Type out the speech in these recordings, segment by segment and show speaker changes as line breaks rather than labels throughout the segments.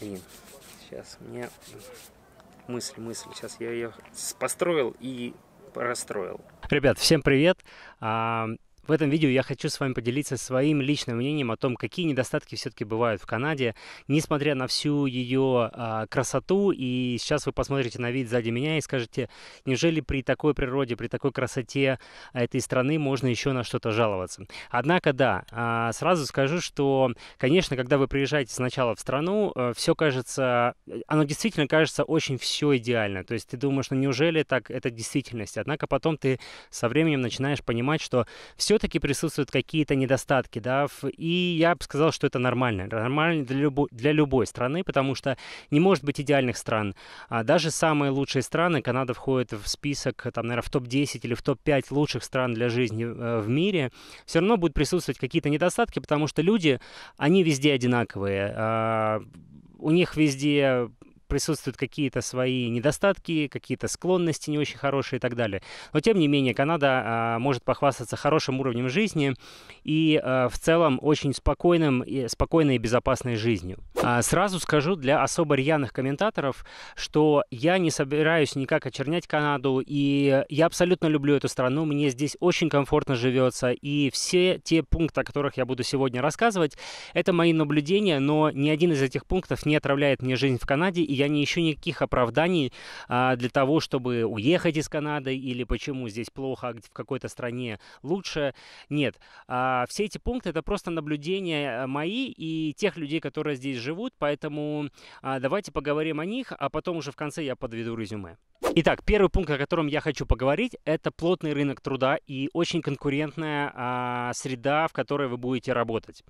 Блин, сейчас мне мысль, мысль. Сейчас я ее построил и расстроил. Ребят, всем привет! А, в этом видео я хочу с вами поделиться своим личным мнением о том, какие недостатки все-таки бывают в Канаде, несмотря на всю ее а, красоту. И сейчас вы посмотрите на вид сзади меня и скажете, неужели при такой природе, при такой красоте а, этой страны можно еще на что-то жаловаться. Однако, да, а, сразу скажу, что, конечно, когда вы приезжаете сначала в страну, э, все кажется, э, оно действительно кажется очень все идеально. То есть ты думаешь, ну неужели так это действительность? Однако потом ты со временем начинаешь понимать, что все все-таки присутствуют какие-то недостатки, да, и я бы сказал, что это нормально. Нормально для, любо, для любой страны, потому что не может быть идеальных стран. А даже самые лучшие страны, Канада входит в список, там, наверное, в топ-10 или в топ-5 лучших стран для жизни э, в мире, все равно будут присутствовать какие-то недостатки, потому что люди, они везде одинаковые а, у них везде присутствуют какие-то свои недостатки, какие-то склонности не очень хорошие и так далее. Но тем не менее Канада а, может похвастаться хорошим уровнем жизни и а, в целом очень спокойным, и, спокойной и безопасной жизнью. А, сразу скажу для особо рьяных комментаторов, что я не собираюсь никак очернять Канаду, и я абсолютно люблю эту страну, мне здесь очень комфортно живется, и все те пункты, о которых я буду сегодня рассказывать, это мои наблюдения, но ни один из этих пунктов не отравляет мне жизнь в Канаде, и я не ищу никаких оправданий а, для того, чтобы уехать из Канады или почему здесь плохо, а в какой-то стране лучше. Нет, а, все эти пункты это просто наблюдения э, мои и тех людей, которые здесь живут живут, поэтому а, давайте поговорим о них, а потом уже в конце я подведу резюме. Итак, первый пункт, о котором я хочу поговорить, это плотный рынок труда и очень конкурентная а, среда, в которой вы будете работать.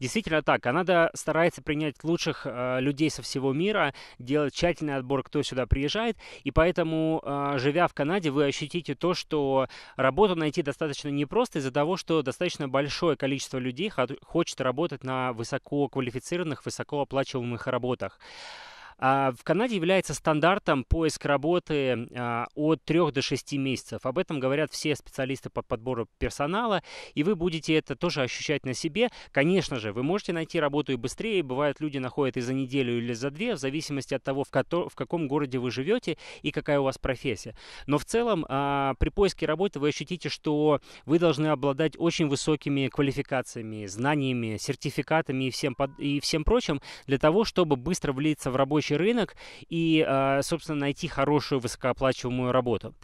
Действительно так, Канада старается принять лучших а, людей со всего мира, делать тщательный отбор, кто сюда приезжает, и поэтому, а, живя в Канаде, вы ощутите то, что работу найти достаточно непросто из-за того, что достаточно большое количество людей хочет работать на высококвалифицированных, высокооплачиваемых работах. А в Канаде является стандартом поиск работы а, от 3 до 6 месяцев. Об этом говорят все специалисты по подбору персонала, и вы будете это тоже ощущать на себе. Конечно же, вы можете найти работу и быстрее. Бывают люди находят и за неделю, или за две, в зависимости от того, в, в каком городе вы живете и какая у вас профессия. Но в целом а, при поиске работы вы ощутите, что вы должны обладать очень высокими квалификациями, знаниями, сертификатами и всем, под- и всем прочим для того, чтобы быстро влиться в рабочий рабочий рынок и, а, собственно, найти хорошую высокооплачиваемую работу.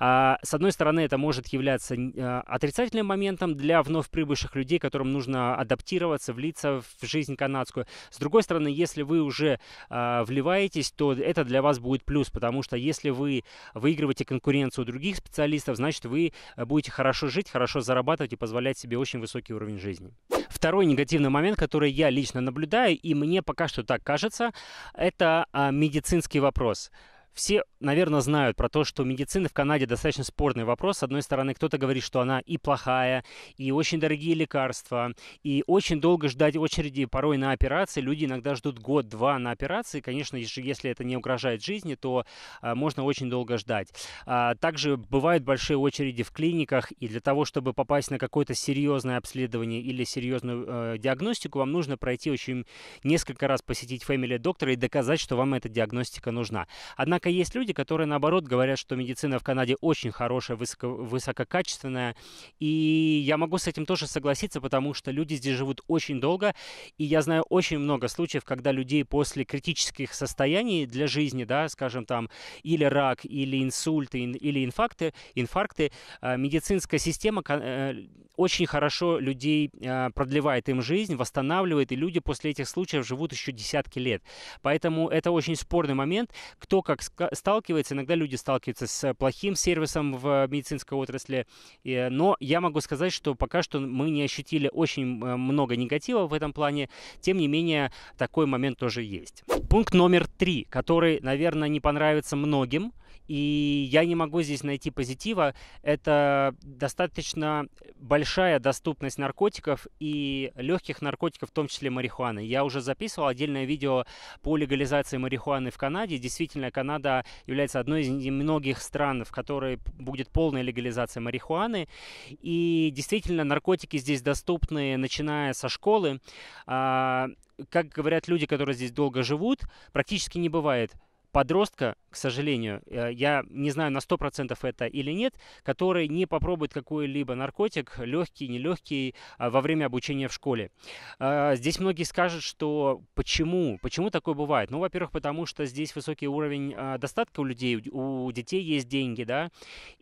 А, с одной стороны, это может являться а, отрицательным моментом для вновь прибывших людей, которым нужно адаптироваться, влиться в жизнь канадскую. С другой стороны, если вы уже вливаетесь, то это для вас будет плюс, потому что если вы выигрываете конкуренцию у других специалистов, значит, вы будете хорошо жить, хорошо зарабатывать и позволять себе очень высокий уровень жизни. Второй негативный момент, который я лично наблюдаю, и мне пока что так кажется, это а, медицинский вопрос. Все, наверное, знают про то, что медицина в Канаде достаточно спорный вопрос. С одной стороны, кто-то говорит, что она и плохая, и очень дорогие лекарства, и очень долго ждать очереди порой на операции. Люди иногда ждут год-два на операции. Конечно, если это не угрожает жизни, то а, можно очень долго ждать. А, также бывают большие очереди в клиниках, и для того, чтобы попасть на какое-то серьезное обследование или серьезную э, диагностику, вам нужно пройти очень несколько раз посетить фэмили доктора и доказать, что вам эта диагностика нужна. Однако Однако есть люди, которые наоборот говорят, что медицина в Канаде очень хорошая, высоко, высококачественная. И я могу с этим тоже согласиться, потому что люди здесь живут очень долго. И я знаю очень много случаев, когда людей после критических состояний для жизни, да, скажем там, или рак, или инсульты, или инфаркты, инфаркты э, медицинская система э, очень хорошо людей э, продлевает им жизнь, восстанавливает, и люди после этих случаев живут еще десятки лет. Поэтому это очень спорный момент, кто как сталкивается, иногда люди сталкиваются с э, плохим сервисом в э, медицинской отрасли, э, но я могу сказать, что пока что мы не ощутили очень много негатива в этом плане, тем не менее такой момент тоже есть. Пункт номер три, который, наверное, не понравится многим, и я не могу здесь найти позитива, это достаточно большая доступность наркотиков и легких наркотиков, в том числе марихуаны. Я уже записывал отдельное видео по легализации марихуаны в Канаде. Действительно, Канада Канада является одной из немногих стран, в которой будет полная легализация марихуаны. И действительно, наркотики здесь доступны, начиная со школы а, как говорят люди, которые здесь долго живут, практически не бывает подростка, к сожалению, э, я не знаю на 100% это или нет, который не попробует какой-либо наркотик, легкий, нелегкий, а, во время обучения в школе. А, здесь многие скажут, что почему, почему такое бывает? Ну, во-первых, потому что здесь высокий уровень а, достатка у людей, у детей есть деньги, да,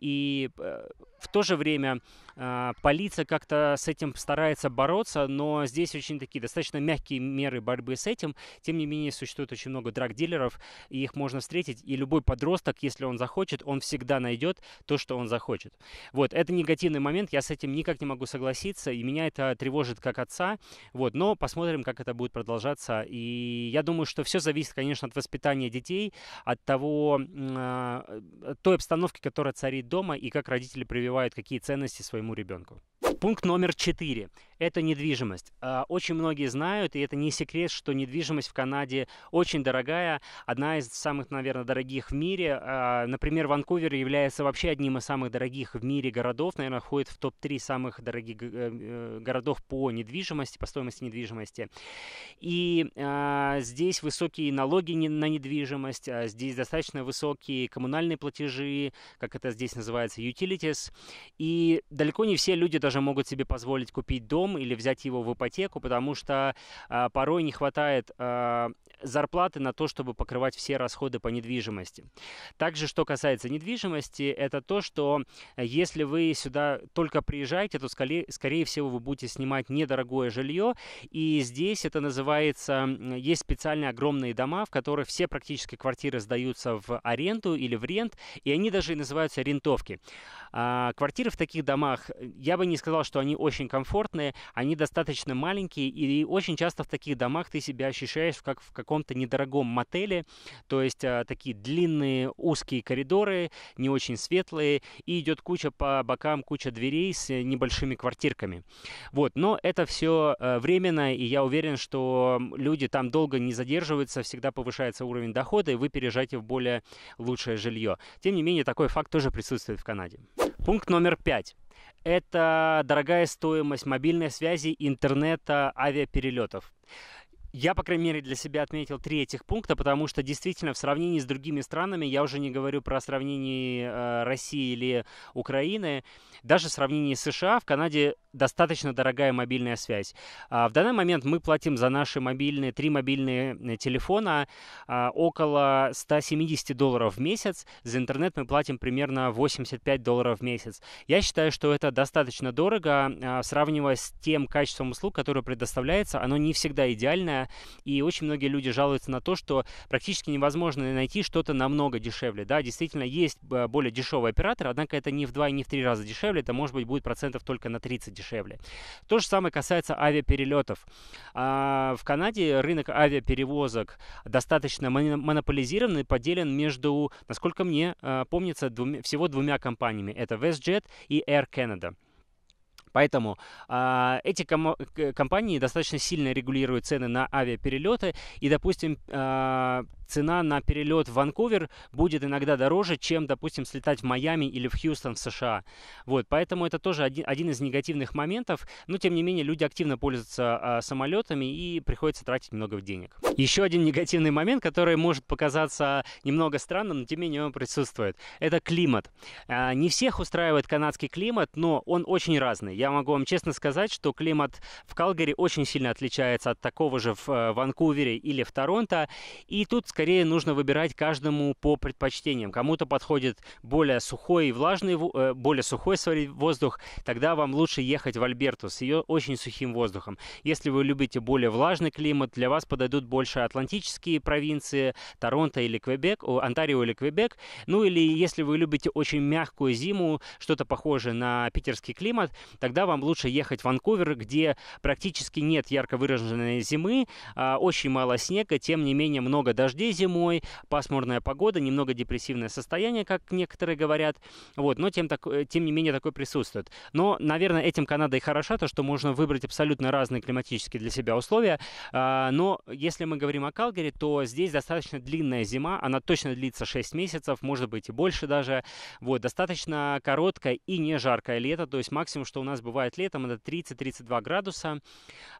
и э, в то же время а, полиция как-то с этим старается бороться, но здесь очень такие достаточно мягкие меры борьбы с этим. Тем не менее, существует очень много драг-дилеров, и их можно встретить. И любой подросток, если он захочет, он всегда найдет то, что он захочет. Вот, это негативный момент, я с этим никак не могу согласиться, и меня это тревожит как отца. Вот, но посмотрим, как это будет продолжаться. И я думаю, что все зависит, конечно, от воспитания детей, от того, от а, той обстановки, которая царит дома, и как родители прививают какие ценности своим своему ребенку. Пункт номер четыре это недвижимость. А, очень многие знают, и это не секрет, что недвижимость в Канаде очень дорогая, одна из самых, наверное, дорогих в мире. А, например, Ванкувер является вообще одним из самых дорогих в мире городов, наверное, входит в топ-3 самых дорогих э, э, городов по недвижимости, по стоимости недвижимости. И а, здесь высокие налоги на недвижимость, здесь достаточно высокие коммунальные платежи, как это здесь называется, utilities, и далеко не все люди даже могут себе позволить купить дом, дом или взять его в ипотеку, потому что э, порой не хватает э, зарплаты на то, чтобы покрывать все расходы по недвижимости. Также, что касается недвижимости, это то, что э, если вы сюда только приезжаете, то скорее, скорее всего вы будете снимать недорогое жилье, и здесь это называется, есть специальные огромные дома, в которых все практически квартиры сдаются в аренду или в рент, и они даже называются рентовки. А, квартиры в таких домах, я бы не сказал, что они очень комфортные, они достаточно маленькие, и очень часто в таких домах ты себя ощущаешь как в каком-то недорогом мотеле, то есть а, такие длинные узкие коридоры, не очень светлые, и идет куча по бокам, куча дверей с небольшими квартирками. Вот, но это все э, временно, и я уверен, что люди там долго не задерживаются, всегда повышается уровень дохода, и вы переезжаете в более лучшее жилье. Тем не менее, такой факт тоже присутствует в Канаде. Пункт номер пять это дорогая стоимость мобильной связи, интернета, авиаперелетов. Я, по крайней мере, для себя отметил три этих пункта, потому что действительно в сравнении с другими странами, я уже не говорю про сравнение э, России или Украины, даже в сравнении с США, в Канаде достаточно дорогая мобильная связь. А, в данный момент мы платим за наши мобильные, три мобильные э, телефона а, около 170 долларов в месяц. За интернет мы платим примерно 85 долларов в месяц. Я считаю, что это достаточно дорого, а, сравнивая с тем качеством услуг, которое предоставляется. Оно не всегда идеальное, и очень многие люди жалуются на то, что практически невозможно найти что-то намного дешевле. Да, действительно, есть э, более дешевый оператор, однако это не в два и не в три раза дешевле, это может быть будет процентов только на 30 дешевле дешевле. То же самое касается авиаперелетов. А, в Канаде рынок авиаперевозок достаточно монополизирован и поделен между, насколько мне а, помнится, двумя, всего двумя компаниями. Это WestJet и Air Canada. Поэтому э, эти ком- компании достаточно сильно регулируют цены на авиаперелеты. И, допустим, э, цена на перелет в Ванкувер будет иногда дороже, чем, допустим, слетать в Майами или в Хьюстон в США. Вот, поэтому это тоже один, один из негативных моментов, но тем не менее люди активно пользуются а, самолетами и приходится тратить много денег. Еще один негативный момент, который может показаться немного странным, но тем не менее он присутствует, это климат. А, не всех устраивает канадский климат, но он очень разный. Я могу вам честно сказать, что климат в Калгари очень сильно отличается от такого же в э, Ванкувере или в Торонто, и тут скорее нужно выбирать каждому по предпочтениям. Кому-то подходит более сухой и влажный, э, более сухой воздух, тогда вам лучше ехать в Альберту с ее очень сухим воздухом. Если вы любите более влажный климат, для вас подойдут больше атлантические провинции, Торонто или Квебек, Онтарио или Квебек. Ну или если вы любите очень мягкую зиму, что-то похожее на питерский климат, тогда вам лучше ехать в Ванкувер, где практически нет ярко выраженной зимы, а, очень мало снега, тем не менее много дождей, дожди зимой, пасмурная погода, немного депрессивное состояние, как некоторые говорят. Вот, но тем, так, э, тем не менее такое присутствует. Но, наверное, этим Канада и хороша, то, что можно выбрать абсолютно разные климатические для себя условия. А, но если мы говорим о Калгари, то здесь достаточно длинная зима, она точно длится 6 месяцев, может быть и больше даже. Вот, достаточно короткое и не жаркое лето, то есть максимум, что у нас бывает летом, это 30-32 градуса.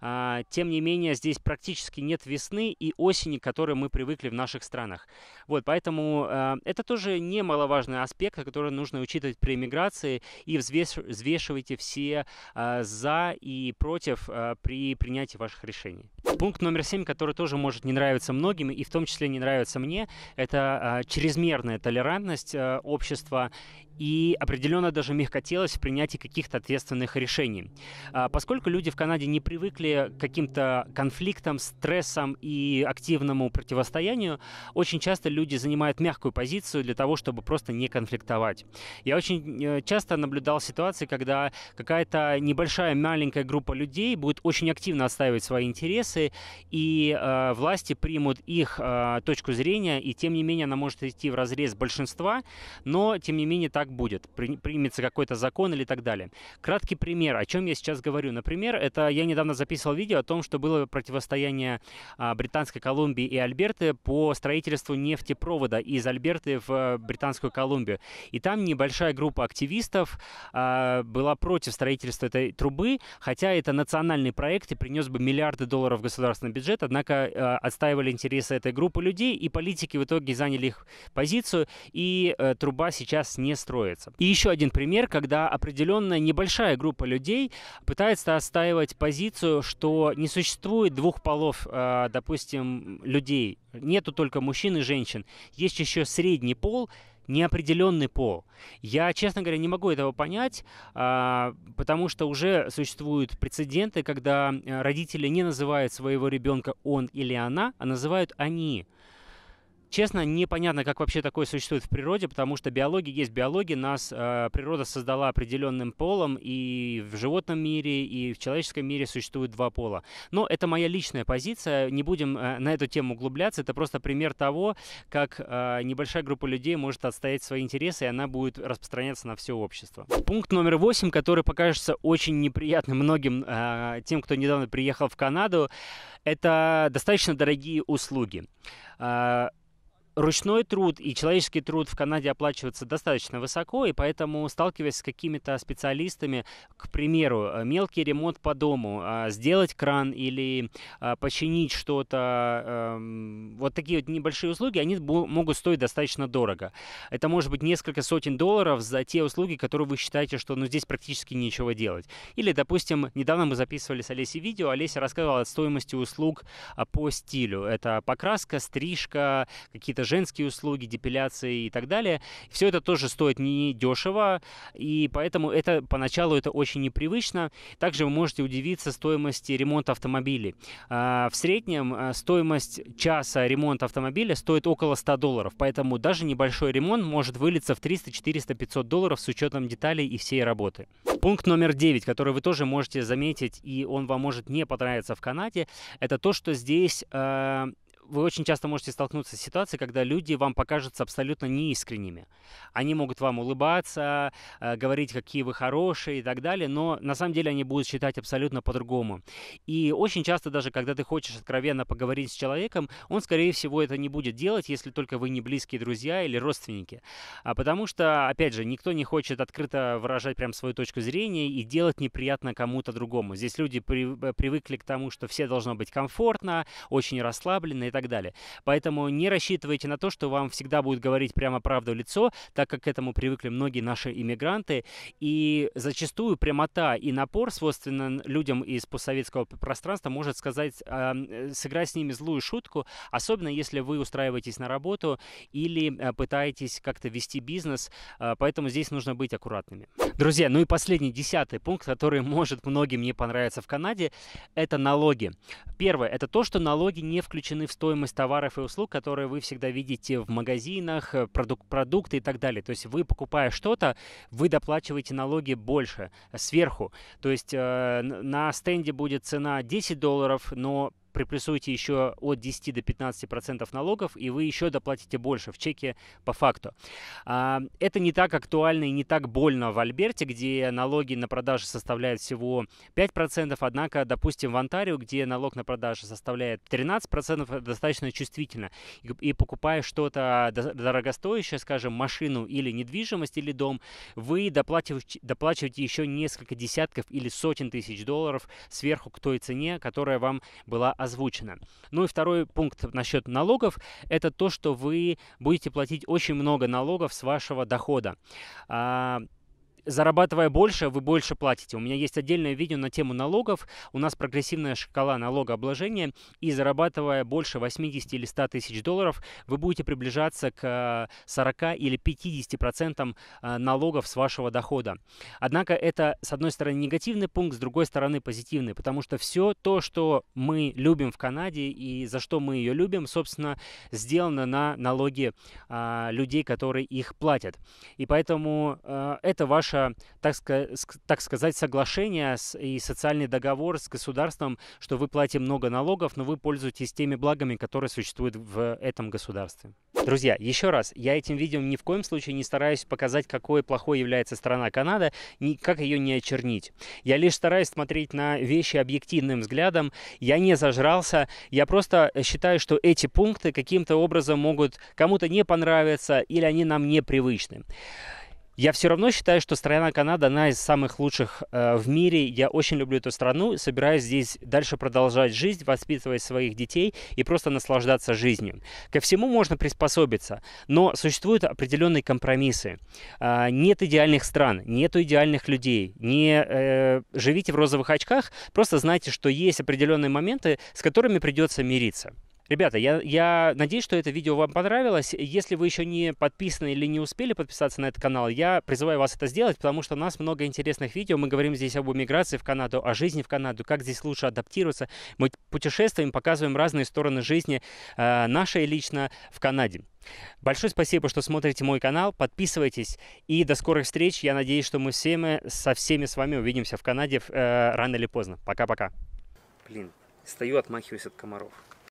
А, тем не менее, здесь практически нет весны и осени, к которой мы привыкли в наших странах. Вот, поэтому э, это тоже немаловажный аспект, который нужно учитывать при иммиграции и взвешивайте все э, за и против э, при принятии ваших решений. Пункт номер семь, который тоже может не нравиться многим, и в том числе не нравится мне, это э, чрезмерная толерантность э, общества и определенно даже мягкотелость в принятии каких-то ответственных решений. А, поскольку люди в Канаде не привыкли к каким-то конфликтам, стрессам и активному противостоянию, очень часто люди занимают мягкую позицию для того, чтобы просто не конфликтовать. Я очень э, часто наблюдал ситуации, когда какая-то небольшая маленькая группа людей будет очень активно отстаивать свои интересы, и э, власти примут их э, точку зрения, и тем не менее она может идти в разрез большинства, но тем не менее так как будет, примется какой-то закон или так далее. Краткий пример, о чем я сейчас говорю. Например, это я недавно записывал видео о том, что было противостояние а, Британской Колумбии и Альберты по строительству нефтепровода из Альберты в э, Британскую Колумбию. И там небольшая группа активистов а, была против строительства этой трубы, хотя это национальный проект и принес бы миллиарды долларов в государственный бюджет, однако э, отстаивали интересы этой группы людей, и политики в итоге заняли их позицию, и э, труба сейчас не строится строится. И еще один пример, когда определенная небольшая группа людей пытается отстаивать позицию, что не существует двух полов, э, допустим, людей. Нету только мужчин и женщин. Есть еще средний пол, неопределенный пол. Я, честно говоря, не могу этого понять, а, потому что уже существуют прецеденты, когда э, родители не называют своего ребенка он или она, а называют они. Честно, непонятно, как вообще такое существует в природе, потому что биология есть биология, нас э, природа создала определенным полом, и в животном мире, и в человеческом мире существует два пола. Но это моя личная позиция, не будем э, на эту тему углубляться, это просто пример того, как э, небольшая группа людей может отстоять свои интересы, и она будет распространяться на все общество. Пункт номер восемь, который покажется очень неприятным многим э, тем, кто недавно приехал в Канаду, это достаточно дорогие услуги. Э, ручной труд и человеческий труд в Канаде оплачиваются достаточно высоко, и поэтому, сталкиваясь с какими-то специалистами, к примеру, э, мелкий ремонт по дому, а, сделать кран или а, починить что-то, эм, вот такие вот небольшие услуги, они могут стоить достаточно дорого. Это может быть несколько сотен долларов за те услуги, которые вы считаете, что ну, здесь практически нечего делать. Или, допустим, недавно мы записывали с Олесей видео, Олеся рассказывала о стоимости услуг а, по стилю. Это покраска, стрижка, какие-то женские услуги, депиляции и так далее. Все это тоже стоит не дешево, и поэтому это поначалу это очень непривычно. Также вы можете удивиться стоимости ремонта автомобилей. А, в среднем э, стоимость часа ремонта автомобиля стоит около 100 долларов, поэтому даже небольшой ремонт может вылиться в 300, 400, 500 долларов с учетом деталей и всей работы. Пункт номер 9, который вы тоже можете заметить, и он вам может не понравиться в Канаде, это то, что здесь э, вы очень часто можете столкнуться с ситуацией, когда люди вам покажутся абсолютно неискренними. Они могут вам улыбаться, э, говорить, какие вы хорошие и так далее, но на самом деле они будут считать абсолютно по-другому. И очень часто даже, когда ты хочешь откровенно поговорить с человеком, он, скорее всего, это не будет делать, если только вы не близкие друзья или родственники. А потому что, опять же, никто не хочет открыто выражать прям свою точку зрения и делать неприятно кому-то другому. Здесь люди при э, привыкли к тому, что все должно быть комфортно, очень расслабленно и так далее. Поэтому не рассчитывайте на то, что вам всегда будут говорить прямо правду в лицо, так как к этому привыкли многие наши иммигранты. И зачастую прямота и напор, свойственно людям из постсоветского пространства, может сказать, э, сыграть с ними злую шутку, особенно если вы устраиваетесь на работу или э, пытаетесь как-то вести бизнес. Э, поэтому здесь нужно быть аккуратными. Друзья, ну и последний, десятый пункт, который может многим не понравиться в Канаде, это налоги. Первое, это то, что налоги не включены в стоимость стоимость товаров и услуг, которые вы всегда видите в магазинах, э, продук- продукты и так далее. То есть вы, покупая что-то, вы доплачиваете налоги больше, э, сверху. То есть э, на стенде будет цена 10 долларов, но приплюсуете еще от 10 до 15 процентов налогов, и вы еще доплатите больше в чеке по факту. А, это не так актуально и не так больно в Альберте, где налоги на продажи составляют всего 5 процентов, однако, допустим, в Онтарио, где налог на продажи составляет 13 процентов, достаточно чувствительно. И, и покупая что-то дорогостоящее, скажем, машину или недвижимость, или дом, вы доплачиваете, доплачиваете еще несколько десятков или сотен тысяч долларов сверху к той цене, которая вам была озвучено. Ну и второй пункт насчет налогов – это то, что вы будете платить очень много налогов с вашего дохода. А, зарабатывая больше, вы больше платите. У меня есть отдельное видео на тему налогов. У нас прогрессивная шкала налогообложения. И зарабатывая больше 80 или 100 тысяч долларов, вы будете приближаться к 40 э, или 50 процентам э, налогов с вашего дохода. Однако это, с одной стороны, негативный пункт, с другой стороны, позитивный. Потому что все то, что мы любим в Канаде и за что мы ее любим, собственно, сделано на налоги э, людей, которые их платят. И поэтому это ваша наше, так, так сказать, соглашение с, и социальный договор с государством, что вы платите много налогов, но вы пользуетесь теми благами, которые существуют в этом государстве. Друзья, еще раз, я этим видео ни в коем случае не стараюсь показать, какой плохой является страна Канада, ни, как ее не очернить. Я лишь стараюсь смотреть на вещи объективным взглядом, я не зажрался, я просто считаю, что эти пункты каким-то образом могут кому-то не понравиться или они нам непривычны. Я все равно считаю, что страна Канада одна из самых лучших э, в мире. Я очень люблю эту страну, собираюсь здесь дальше продолжать жизнь, воспитывать своих детей и просто наслаждаться жизнью. Ко всему можно приспособиться, но существуют определенные компромиссы. Э, нет идеальных стран, нет идеальных людей. Не э, живите в розовых очках, просто знайте, что есть определенные моменты, с которыми придется мириться. Ребята, я, я надеюсь, что это видео вам понравилось. Если вы еще не подписаны или не успели подписаться на этот канал, я призываю вас это сделать, потому что у нас много интересных видео. Мы говорим здесь об иммиграции в Канаду, о жизни в Канаду, как здесь лучше адаптироваться. Мы путешествуем, показываем разные стороны жизни э, нашей лично в Канаде. Большое спасибо, что смотрите мой канал, подписывайтесь и до скорых встреч. Я надеюсь, что мы все мы со всеми с вами увидимся в Канаде э, рано или поздно. Пока-пока. Блин, стою, отмахиваюсь от комаров.